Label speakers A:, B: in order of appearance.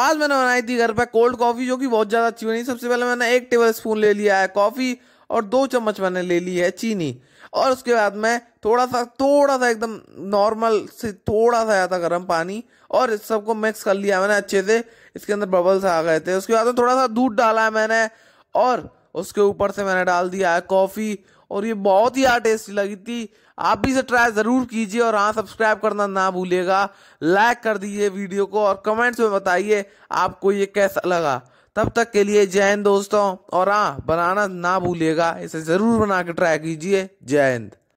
A: आज मैंने बनाई थी घर पर कोल्ड कॉफ़ी जो कि बहुत ज़्यादा अच्छी बनी सबसे पहले मैंने एक टेबल स्पून ले लिया है कॉफ़ी और दो चम्मच मैंने ले ली है चीनी और उसके बाद मैं थोड़ा सा थोड़ा सा एकदम नॉर्मल से थोड़ा सा आया था गर्म पानी और इस सबको मिक्स कर लिया मैंने अच्छे से इसके अंदर बबल्स आ गए थे उसके बाद में थोड़ा सा दूध डाला है मैंने और उसके ऊपर से मैंने डाल दिया है कॉफ़ी और ये बहुत ही टेस्टी लगी थी आप भी इसे ट्राई ज़रूर कीजिए और हाँ सब्सक्राइब करना ना भूलिएगा लाइक कर दीजिए वीडियो को और कमेंट्स में बताइए आपको ये कैसा लगा तब तक के लिए जय हिंद दोस्तों और हाँ बनाना ना भूलिएगा इसे ज़रूर बना के ट्राई कीजिए
B: जय हिंद